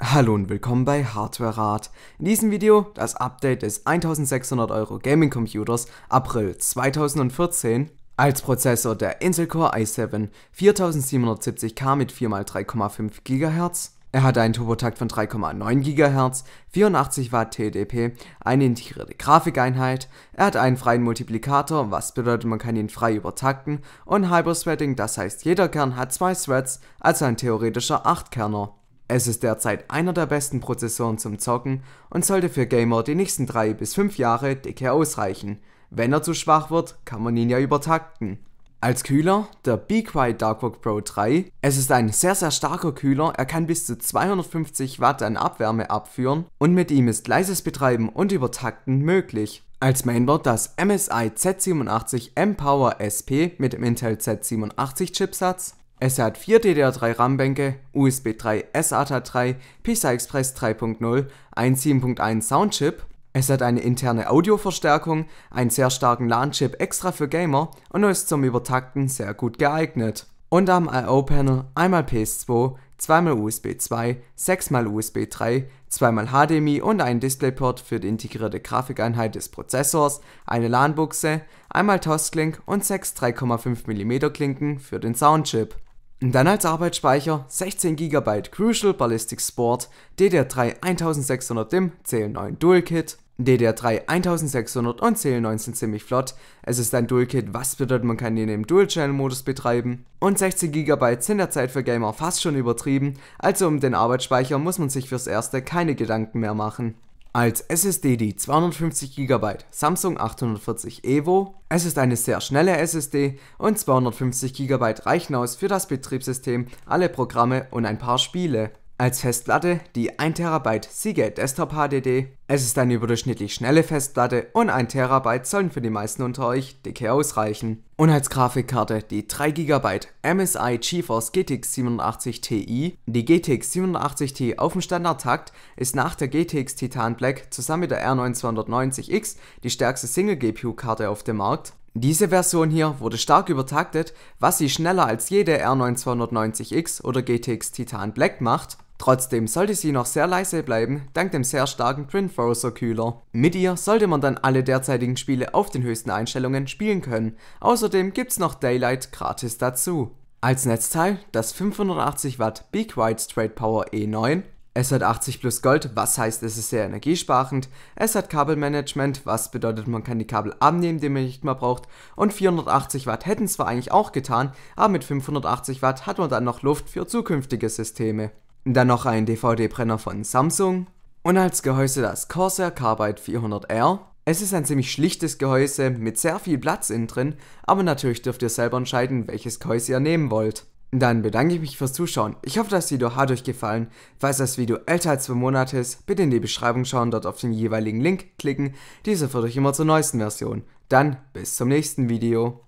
Hallo und willkommen bei Hardware Rat. In diesem Video das Update des 1600 Euro Gaming Computers April 2014 als Prozessor der Intel Core i7 4770K mit 4x3,5 GHz. Er hat einen Turbotakt von 3,9 GHz, 84 Watt TDP, eine integrierte Grafikeinheit, er hat einen freien Multiplikator, was bedeutet man kann ihn frei übertakten und Hyperthreading, das heißt jeder Kern hat zwei Threads, also ein theoretischer 8-Kerner. Es ist derzeit einer der besten Prozessoren zum Zocken und sollte für Gamer die nächsten 3 bis 5 Jahre dicke ausreichen. Wenn er zu schwach wird, kann man ihn ja übertakten. Als Kühler der BeQuiet Darkwalk Pro 3. Es ist ein sehr sehr starker Kühler, er kann bis zu 250 Watt an Abwärme abführen und mit ihm ist leises Betreiben und Übertakten möglich. Als Mainboard das MSI Z87 M-Power SP mit dem Intel Z87 Chipsatz es hat vier DDR3 RAM-Bänke, USB 3 SATA 3, PCI Express 3.0, ein 7.1 Soundchip, es hat eine interne Audioverstärkung, einen sehr starken LAN-Chip extra für Gamer und ist zum Übertakten sehr gut geeignet. Und am I.O.-Panel einmal PS2, zweimal USB 2, sechsmal USB 3, zweimal HDMI und einen DisplayPort für die integrierte Grafikeinheit des Prozessors, eine LAN-Buchse, einmal Tostlink und sechs 3,5 mm Klinken für den Soundchip. Und dann als Arbeitsspeicher 16 GB Crucial Ballistic Sport, DDR3 1600 DIMM, CL9 Dual Kit, DDR3 1600 und CL19 ziemlich flott. Es ist ein Dual-Kit, was bedeutet, man kann ihn im Dual-Channel-Modus betreiben. Und 16 GB sind derzeit für Gamer fast schon übertrieben, also um den Arbeitsspeicher muss man sich fürs Erste keine Gedanken mehr machen. Als SSD die 250 GB Samsung 840 EVO. Es ist eine sehr schnelle SSD und 250 GB reichen aus für das Betriebssystem, alle Programme und ein paar Spiele. Als Festplatte die 1 TB Seagate Desktop HDD. Es ist eine überdurchschnittlich schnelle Festplatte und 1 TB sollen für die meisten unter euch dicke ausreichen. Und als Grafikkarte die 3 GB MSI GeForce GTX 87 Ti. Die GTX 87 Ti auf dem Standardtakt ist nach der GTX Titan Black zusammen mit der r 9290 x die stärkste Single-GPU-Karte auf dem Markt diese Version hier wurde stark übertaktet, was sie schneller als jede R990X oder GTX Titan Black macht Trotzdem sollte sie noch sehr leise bleiben, dank dem sehr starken Printbrowser Kühler. Mit ihr sollte man dann alle derzeitigen Spiele auf den höchsten Einstellungen spielen können. Außerdem gibt's noch Daylight gratis dazu. Als Netzteil das 580 Watt Be Quiet Straight Power E9. Es hat 80 plus Gold, was heißt es ist sehr energiesparend. Es hat Kabelmanagement, was bedeutet man kann die Kabel abnehmen, die man nicht mehr braucht. Und 480 Watt hätten zwar eigentlich auch getan, aber mit 580 Watt hat man dann noch Luft für zukünftige Systeme. Dann noch ein DVD-Brenner von Samsung und als Gehäuse das Corsair Carbide 400R. Es ist ein ziemlich schlichtes Gehäuse mit sehr viel Platz innen drin, aber natürlich dürft ihr selber entscheiden, welches Gehäuse ihr nehmen wollt. Dann bedanke ich mich fürs Zuschauen. Ich hoffe, das Video hat euch gefallen. Falls das Video älter als 2 Monate ist, bitte in die Beschreibung schauen, dort auf den jeweiligen Link klicken. Dieser führt euch immer zur neuesten Version. Dann bis zum nächsten Video.